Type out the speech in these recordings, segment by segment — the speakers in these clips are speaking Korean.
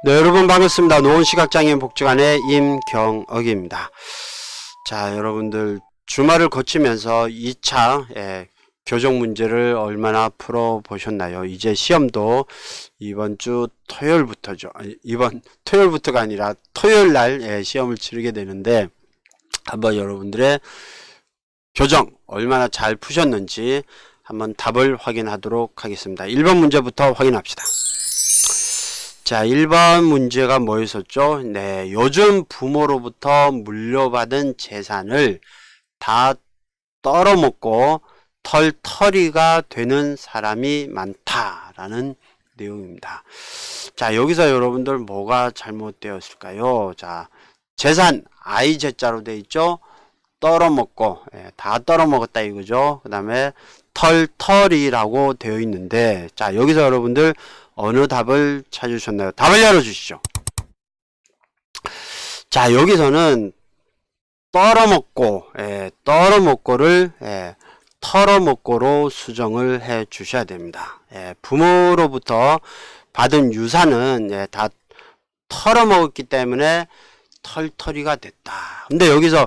네, 여러분 반갑습니다. 노원시각장애인 복지관의 임경억입니다. 자, 여러분들 주말을 거치면서 2차 예, 교정 문제를 얼마나 풀어보셨나요? 이제 시험도 이번 주 토요일부터죠. 이번 토요일부터가 아니라 토요일 날 예, 시험을 치르게 되는데 한번 여러분들의 교정 얼마나 잘 푸셨는지 한번 답을 확인하도록 하겠습니다. 1번 문제부터 확인합시다. 자, 1번 문제가 뭐였었죠? 네, 요즘 부모로부터 물려받은 재산을 다 떨어먹고 털털이가 되는 사람이 많다라는 내용입니다. 자, 여기서 여러분들 뭐가 잘못되었을까요? 자, 재산, IZ자로 돼 있죠? 떨어먹고, 예, 다 떨어먹었다 이거죠? 그 다음에 털털이라고 되어 있는데, 자, 여기서 여러분들 어느 답을 찾으셨나요? 답을 열어주시죠. 자 여기서는 떨어먹고 예, 떨어먹고를 예, 털어먹고로 수정을 해 주셔야 됩니다. 예, 부모로부터 받은 유산은 예, 다 털어먹었기 때문에 털털이가 됐다. 근데 여기서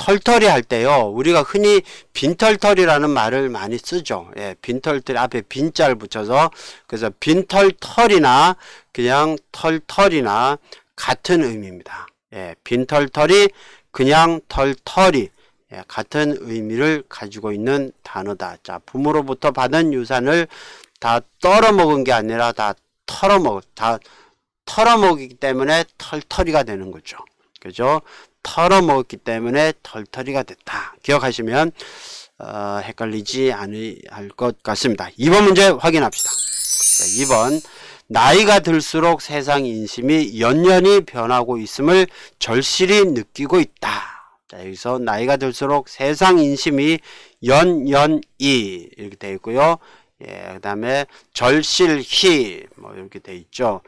털털이 할 때요. 우리가 흔히 빈털털이라는 말을 많이 쓰죠. 예, 빈털털 앞에 빈자를 붙여서 그래서 빈털털이나 그냥 털털이나 같은 의미입니다. 예, 빈털털이 그냥 털털이 예, 같은 의미를 가지고 있는 단어다. 자, 부모로부터 받은 유산을 다 떨어먹은 게 아니라 다 털어먹 다 털어먹기 때문에 털털이가 되는 거죠. 그죠? 털어먹었기 때문에 털털이가 됐다. 기억하시면 어, 헷갈리지 않을 것 같습니다. 2번 문제 확인합시다. 자, 2번 나이가 들수록 세상 인심이 연년이 변하고 있음을 절실히 느끼고 있다. 자, 여기서 나이가 들수록 세상 인심이 연연이 이렇게 되어 있고요. 예, 그 다음에 절실히 뭐 이렇게 되어 있죠.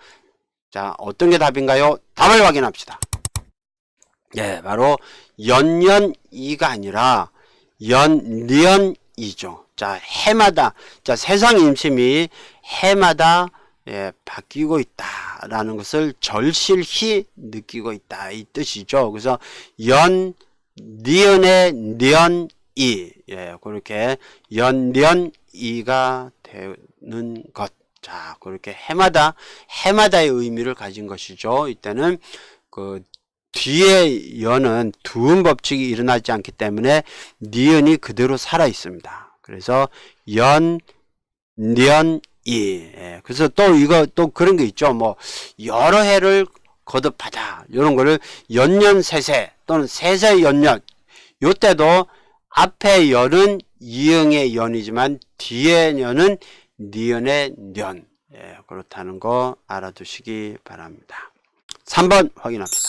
자, 어떤 게 답인가요? 답을 확인합시다. 예, 바로 연년이가 아니라 연년이죠. 자, 해마다 자, 세상 임심이 해마다 예, 바뀌고 있다라는 것을 절실히 느끼고 있다 이 뜻이죠. 그래서 연 니언의 니언이 예, 그렇게 연 니언이가 되는 것. 자, 그렇게 해마다 해마다의 의미를 가진 것이죠. 이때는 그 뒤에 연은 두음 법칙이 일어나지 않기 때문에 니은이 그대로 살아 있습니다. 그래서 연, 년, 이. 예. 그래서 또 이거 또 그런 게 있죠. 뭐 여러 해를 거듭하다 이런 거를 연년 세세 또는 세세 연년 요때도 앞에 연은 이응의 연이지만 뒤에 연은 니은의 년 예, 그렇다는 거 알아두시기 바랍니다. 3번 확인합시다.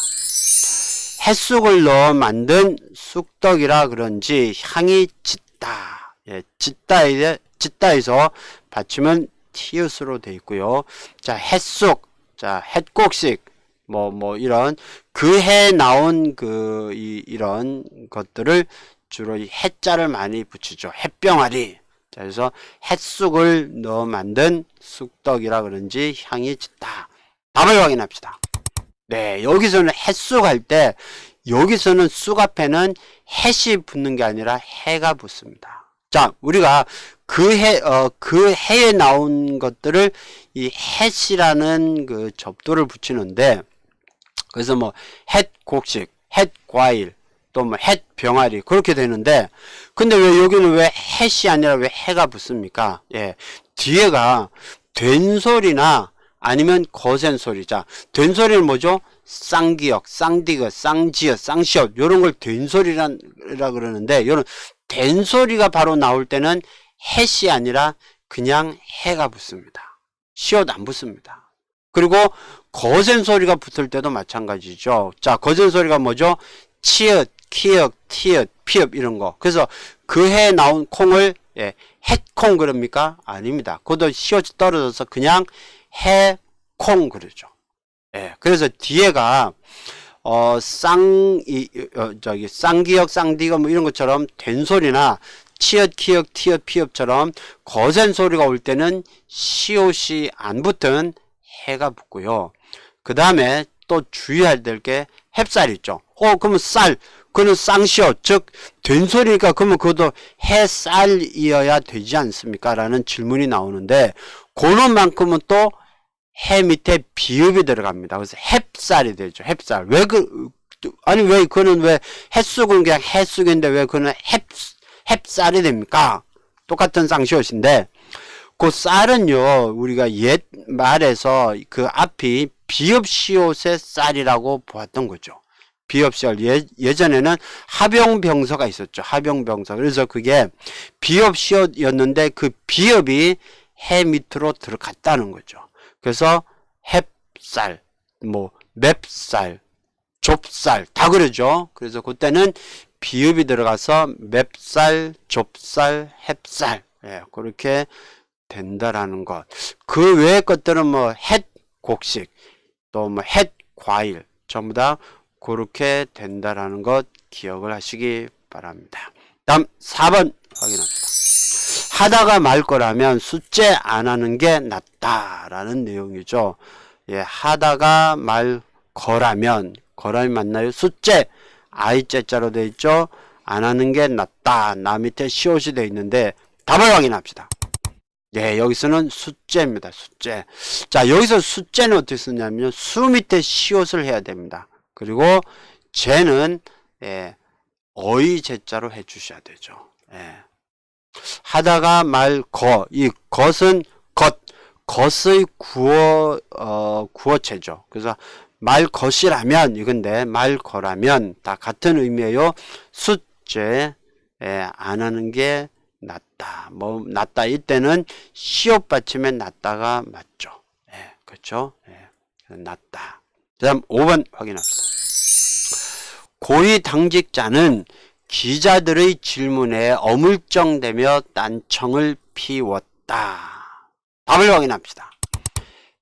햇쑥을 넣어 만든 쑥떡이라 그런지 향이 짙다. 예, 짙다에, 짙다에서 받침은 티읕으로 되어 있고요. 자, 햇쑥, 자, 햇곡식, 뭐, 뭐, 이런, 그 해 나온 그, 이, 이런 것들을 주로 이 햇자를 많이 붙이죠. 햇병아리. 자, 그래서 햇쑥을 넣어 만든 쑥떡이라 그런지 향이 짙다. 답을 확인합시다. 네, 여기서는 햇수 갈 때 여기서는 쑥 앞에는 햇이 붙는 게 아니라 해가 붙습니다. 자, 우리가 그 해, 어, 그 해에 나온 것들을 이 햇이라는 그 접도를 붙이는데, 그래서 뭐, 햇 곡식, 햇 과일, 또 뭐, 햇 병아리, 그렇게 되는데, 근데 왜 여기는 왜 햇이 아니라 왜 해가 붙습니까? 예. 뒤에가 된소리나 아니면 거센 소리자. 된소리는 뭐죠? 쌍기역, 쌍디거, 쌍지역, 쌍시역 이런 걸 된소리라 그러는데 이런 된소리가 바로 나올 때는 해시 아니라 그냥 해가 붙습니다. 시옷 안 붙습니다. 그리고 거센 소리가 붙을 때도 마찬가지죠. 자, 거센 소리가 뭐죠? 치읓, 키읓, 티읓, 피읓 이런 거. 그래서 그 해에 나온 콩을 예, 햇콩 그럽니까? 아닙니다. 그것도 시옷이 떨어져서 그냥 해콩 그러죠. 예. 그래서 뒤에가 어, 쌍, 이, 어, 저기, 쌍기역, 쌍디역 뭐 이런 것처럼 된소리나 치읓, 키역, 티읓, 피읓처럼 거센 소리가 올 때는 시옷이 안 붙은 해가 붙고요. 그 다음에 또 주의할 될게 햅쌀 있죠. 어, 그러면 쌀, 그는 쌍시옷, 즉, 된소리니까 그러면 그것도 해쌀이어야 되지 않습니까? 라는 질문이 나오는데, 고놈 만큼은 또해 밑에 비읍이 들어갑니다. 그래서 햅쌀이 되죠. 햅쌀. 왜 그, 아니 왜 그는 왜 햇쑥은 그냥 햇쑥인데 왜 그는 햅, 햅쌀이 됩니까? 똑같은 쌍시옷인데 그 쌀은요 우리가 옛말에서 그 앞이 비읍시옷의 쌀이라고 보았던 거죠. 비읍시옷 예, 예전에는 하병병서가 있었죠. 하병병서 그래서 그게 비읍시옷이었는데 그 비읍이 해 밑으로 들어갔다는 거죠. 그래서 햅쌀, 뭐 맵쌀, 좁쌀 다 그러죠. 그래서 그때는 비읍이 들어가서 맵쌀, 좁쌀, 햅쌀 예, 그렇게 된다라는 것. 그 외의 것들은 뭐 햇 곡식, 또 뭐 햇 과일 전부 다 그렇게 된다라는 것 기억을 하시기 바랍니다. 다음 4번 확인합니다 하다가 말 거라면 숫제 안 하는 게 낫다라는 내용이죠. 예, 하다가 말 거라면 거라면 맞나요? 숫제 i제자로 되 있죠. 안 하는 게 낫다. 나 밑에 시옷이 되 있는데 답을 확인합시다. 예, 여기서는 숫제입니다. 숫제. 자, 여기서 숫제는 어떻게 쓰냐면수 밑에 시옷을 해야 됩니다. 그리고 제는 예, 어이 제자로 해 주셔야 되죠. 예. 하다가 말 거. 이 것은 것. 것의 구어, 어, 구어체죠. 그래서 말 것이라면, 이건데, 말 거라면 다 같은 의미예요. 숫제, 에, 안 하는 게 낫다. 뭐, 낫다. 이때는 시옷 받침에 낫다가 맞죠. 예, 그렇죠. 예, 낫다. 그 다음 5번 확인합니다 고위 당직자는 기자들의 질문에 어물쩡대며 난청을 피웠다. 답을 확인합시다.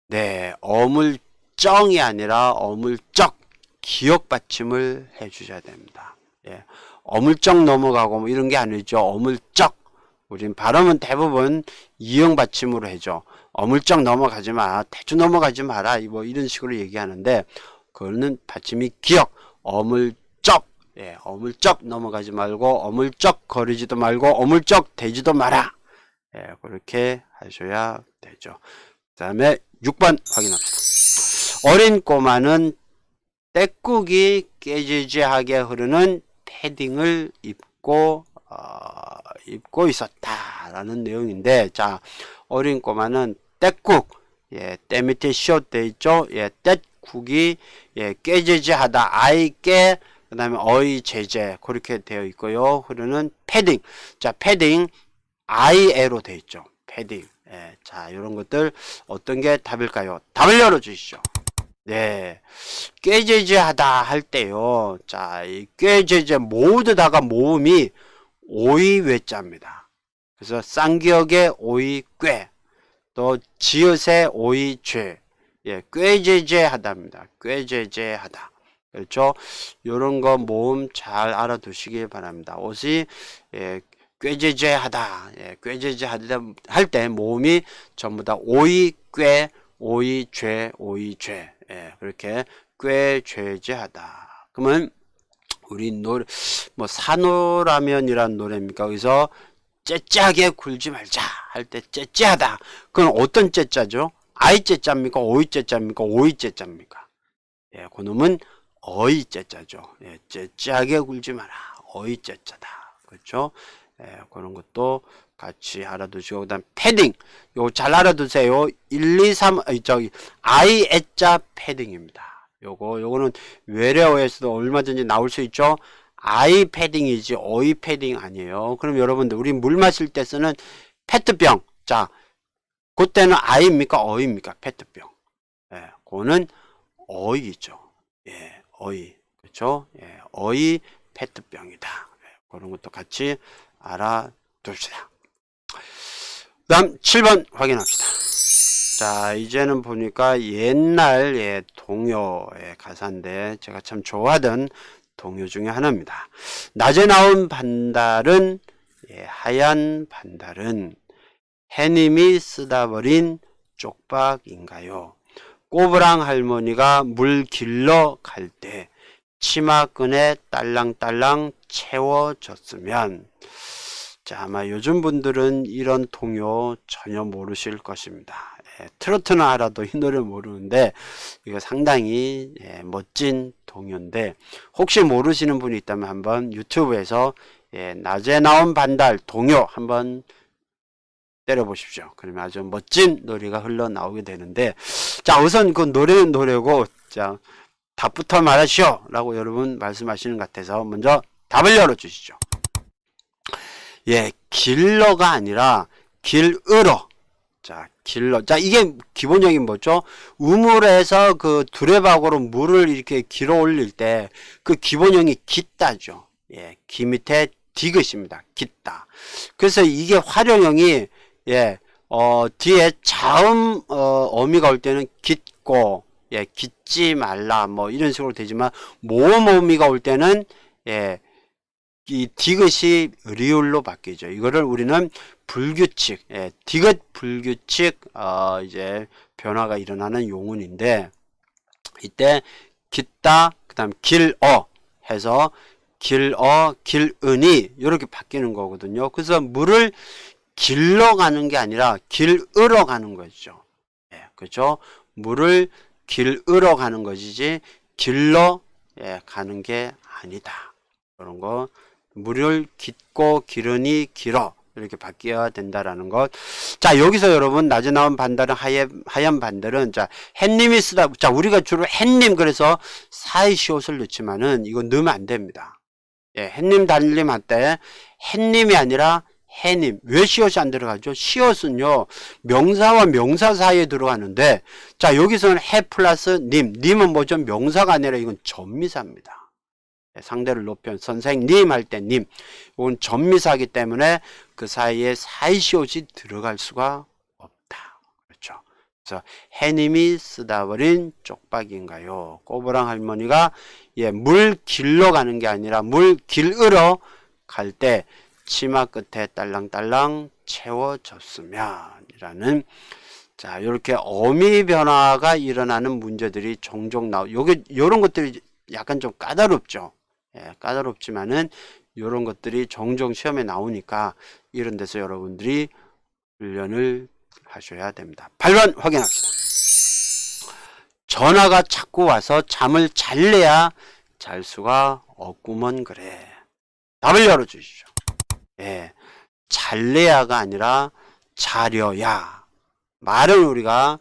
네, 어물쩡이 아니라 어물쩍 기억 받침을 해주셔야 됩니다. 예, 어물쩍 넘어가고 뭐 이런 게 아니죠. 어물쩍. 우린 발음은 대부분 이형 받침으로 해죠. 어물쩍 넘어가지 마 대충 넘어가지 마라. 뭐 이런 식으로 얘기하는데 그거는 받침이 기억, 어물쩍 예, 어물쩍 넘어가지 말고 어물쩍 거리지도 말고 어물쩍 되지도 마라. 예, 그렇게 하셔야 되죠. 그 다음에 6번 확인합시다. 어린 꼬마는 때국이 깨지지하게 흐르는 패딩을 입고 어, 입고 있었다라는 내용인데 자 어린 꼬마는 때국 예, 때 밑에 시옷돼 있죠. 예, 때국이 예, 깨지지하다 아이 깨그 다음에 어의 제재 그렇게 되어 있고요. 흐르는 패딩. 자, 패딩 IA로 되어 있죠. 패딩. 예, 자, 이런 것들 어떤 게 답일까요? 답을 열어 주시죠. 네. 꾀제제하다 할 때요. 자, 이 꾀제제 모두 다가 모음이 오이 외자입니다. 그래서 쌍기역의 오이 꾀, 또 지읒의 오이 죄, 예, 꾀제제하다입니다. 꾀제제하다. 그렇죠? 요런 거 모음 잘 알아두시기 바랍니다. 옷이 예, 꾀제제하다, 예, 꾀제제하다 할 때 모음이 전부 다 오이 꾀, 오이 죄, 오이 죄, 예, 그렇게 꾀죄제하다. 그러면 우리 노래 뭐 산호라면이란 노래입니까? 여기서 째짜하게 굴지 말자 할 때 째째하다. 그건 어떤 째짜죠? 아이 째짜입니까? 오이 째짜입니까? 오이 째짜입니까? 예, 그놈은 어이 째짜죠. 예, 째짜게 굴지 마라. 어이 째짜다. 그렇죠? 예, 그런 것도 같이 알아두시고 그다음 패딩 요거 잘 알아두세요. 1, 2, 3 아니, 저기 I 애짜 패딩입니다. 요거 요거는 외래어에서도 얼마든지 나올 수 있죠. 아이 패딩이지 어이 패딩 아니에요. 그럼 여러분들 우리 물 마실 때 쓰는 페트병 자 그때는 아이입니까 어이입니까 페트병 예, 그거는 어이죠. 예. 어이 그렇죠? 예, 어이 페트병이다. 예, 그런 것도 같이 알아둡시다. 다음 7번 확인합시다. 자 이제는 보니까 옛날 예, 동요의 가사인데 제가 참 좋아하던 동요 중에 하나입니다. 낮에 나온 반달은 예, 하얀 반달은 해님이 쓰다버린 쪽박인가요? 꼬부랑 할머니가 물 길러 갈 때 치마끈에 딸랑딸랑 채워졌으면 자 아마 요즘 분들은 이런 동요 전혀 모르실 것입니다. 예, 트로트는 알아도 이 노래 모르는데 이거 상당히 예, 멋진 동요인데 혹시 모르시는 분이 있다면 한번 유튜브에서 예, 낮에 나온 반달 동요 한번 때려보십시오. 그러면 아주 멋진 노래가 흘러나오게 되는데 자 우선 그 노래는 노래고 자 답부터 말하시오 라고 여러분 말씀하시는 것 같아서 먼저 답을 열어주시죠. 예, 길러가 아니라 길으로 자, 길러. 자, 이게 기본적인 뭐죠? 우물에서 그 두레박으로 물을 이렇게 길어 올릴 때 그 기본형이 깃다죠. 예, 기 밑에 디귿입니다. 깃다. 그래서 이게 활용형이 예, 어, 뒤에 자음 어, 어미가 올 때는 깃고 예, 깃지 말라 뭐 이런 식으로 되지만 모음 어미가 올 때는 예, 이 디귿이 리을로 바뀌죠. 이거를 우리는 불규칙, 예, 디귿 불규칙 어, 이제 변화가 일어나는 용언인데 이때 깃다 그다음 길 어 해서 길어 길은이 이렇게 바뀌는 거거든요. 그래서 물을 길러 가는 게 아니라 길으러 가는 거죠. 예, 그렇죠? 물을 길으러 가는 것이지 길러 예, 가는 게 아니다. 그런 거 물을 깊고 기르니 길어 이렇게 바뀌어야 된다라는 것. 자 여기서 여러분 낮에 나온 반달은 하얀, 하얀 반달은 자 햇님이 쓰다 자 우리가 주로 햇님 그래서 사이시옷을 넣지만은 이건 넣으면 안 됩니다. 예, 햇님 달림 할때 햇님이 아니라 해님. 왜 시옷이 안 들어가죠? 시옷은요, 명사와 명사 사이에 들어가는데, 자, 여기서는 해 플러스 님. 님은 뭐죠? 명사가 아니라 이건 전미사입니다. 네, 상대를 높여 선생님 할 때 님. 이건 전미사기 때문에 그 사이에 사이시옷이 들어갈 수가 없다. 그렇죠. 그래서 해님이 쓰다 버린 쪽박인가요? 꼬부랑 할머니가 예, 물 길러 가는 게 아니라 물 길으러 갈때 치마 끝에 딸랑딸랑 채워졌으면이라는 자 이렇게 어미 변화가 일어나는 문제들이 종종 나오. 요게 요런 것들이 약간 좀 까다롭죠. 예, 까다롭지만은 요런 것들이 종종 시험에 나오니까 이런 데서 여러분들이 훈련을 하셔야 됩니다. 8번 확인합시다. 전화가 자꾸 와서 잠을 잘 내야 잘 수가 없구먼 그래. 답을 열어주시죠. 예. 잘래야가 아니라 자려야 말은 우리가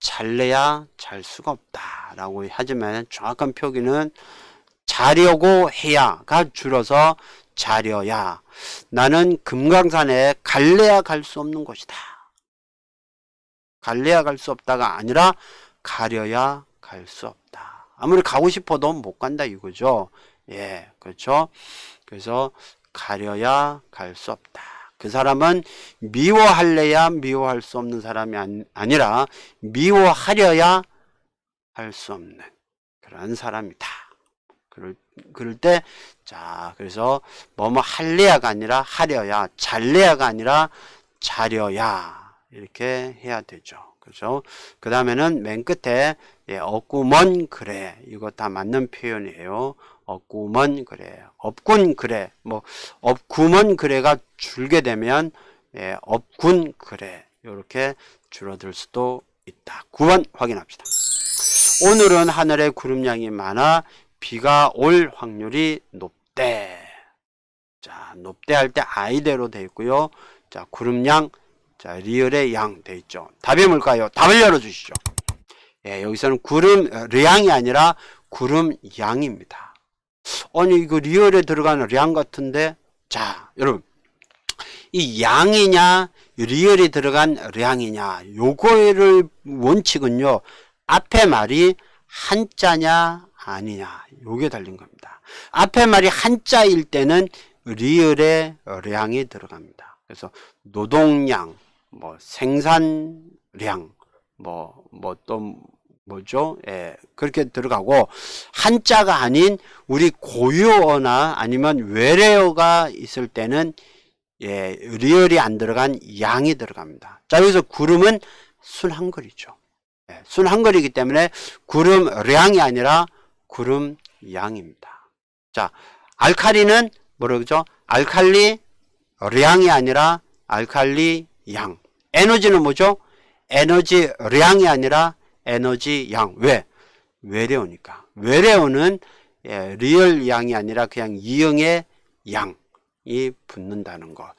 잘래야 잘 수가 없다라고 하지만 정확한 표기는 자려고 해야가 줄어서 자려야 나는 금강산에 갈래야 갈 수 없는 곳이다. 갈래야 갈 수 없다가 아니라 가려야 갈 수 없다. 아무리 가고 싶어도 못 간다 이거죠. 예, 그렇죠. 그래서 가려야 갈 수 없다. 그 사람은 미워할래야 미워할 수 없는 사람이 아니라 미워하려야 할 수 없는 그런 사람이다. 그럴, 그럴 때, 자, 그래서 뭐뭐 할래야가 아니라 하려야, 잘래야가 아니라 자려야. 이렇게 해야 되죠. 그죠? 그 다음에는 맨 끝에, 예, 어구먼 그래. 이거 다 맞는 표현이에요. 없구먼 그래 없군 그래 뭐 없구먼 그래가 줄게 되면 예, 없군 그래 이렇게 줄어들 수도 있다 9번 확인합시다 오늘은 하늘에 구름량이 많아 비가 올 확률이 높대 자 높대 할 때 아이대로 돼 있고요 자 구름량 자 리얼의 양 돼 있죠 답이 뭘까요 답을 열어주시죠 예, 여기서는 구름량이 어, 아니라 구름양입니다 아니 이거 리얼에 들어가는 량 같은데 자 여러분 이 양이냐 리얼에 들어간 량이냐 요거를 원칙은요 앞에 말이 한자냐 아니냐 요게 달린 겁니다 앞에 말이 한자일 때는 리얼의 량이 들어갑니다 그래서 노동량 뭐 생산량 뭐 뭐또 뭐죠? 예, 그렇게 들어가고 한자가 아닌 우리 고유어나 아니면 외래어가 있을 때는 예, 리얼이 안 들어간 양이 들어갑니다. 자, 여기서 구름은 순한글이죠. 예, 순한글이기 때문에 구름 량이 아니라 구름 양입니다. 자, 알칼리는 뭐라고 그죠? 알칼리 량이 아니라 알칼리 양. 에너지는 뭐죠? 에너지 량이 아니라 에너지 양. 왜? 외래어니까. 외래어는 예, 리얼 양이 아니라 그냥 이응의 양이 붙는다는 것.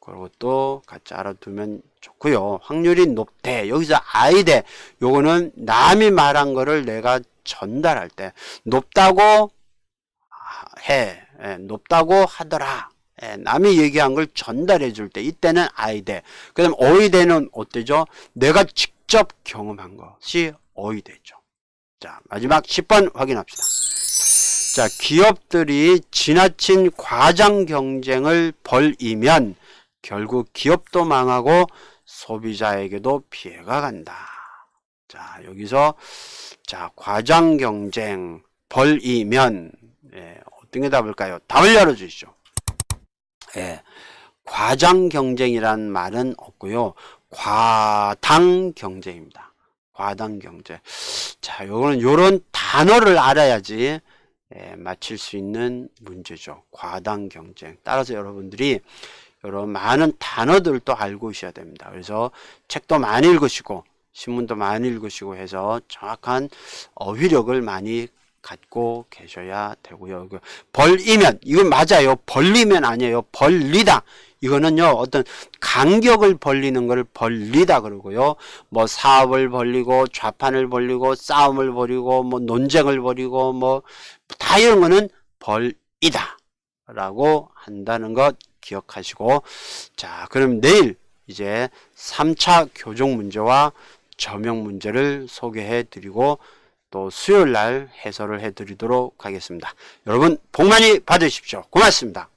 그것도 같이 알아두면 좋고요. 확률이 높대. 여기서 아이대. 요거는 남이 말한 거를 내가 전달할 때 높다고 해. 예, 높다고 하더라. 예, 남이 얘기한 걸 전달해 줄 때 이때는 아이대. 그다음 어이대는 어때죠? 내가 직 직접 경험한 것이 어이 되죠. 자, 마지막 10번 확인합시다. 자, 기업들이 지나친 과장 경쟁을 벌이면 결국 기업도 망하고 소비자에게도 피해가 간다. 자, 여기서 자, 과장 경쟁 벌이면 예, 어떤 게 답일까요? 답을 열어 주시죠. 예. 과장 경쟁이란 말은 없고요. 과당 경제입니다. 과당 경제. 자, 요거는 요런 단어를 알아야지 예, 맞힐 수 있는 문제죠. 과당 경쟁. 따라서 여러분들이 여런 많은 단어들도 알고 있어야 됩니다. 그래서 책도 많이 읽으시고 신문도 많이 읽으시고 해서 정확한 어휘력을 많이 갖고 계셔야 되고요. 그 벌이면 이건 맞아요. 벌리면 아니에요. 벌리다. 이거는요 어떤 간격을 벌리는 걸 벌리다 그러고요 뭐 사업을 벌리고 좌판을 벌리고 싸움을 벌이고 뭐 논쟁을 벌이고 뭐 다 이런 거는 벌이다 라고 한다는 것 기억하시고 자 그럼 내일 이제 3차 교정 문제와 점용 문제를 소개해 드리고 또 수요일 날 해설을 해 드리도록 하겠습니다. 여러분 복 많이 받으십시오. 고맙습니다.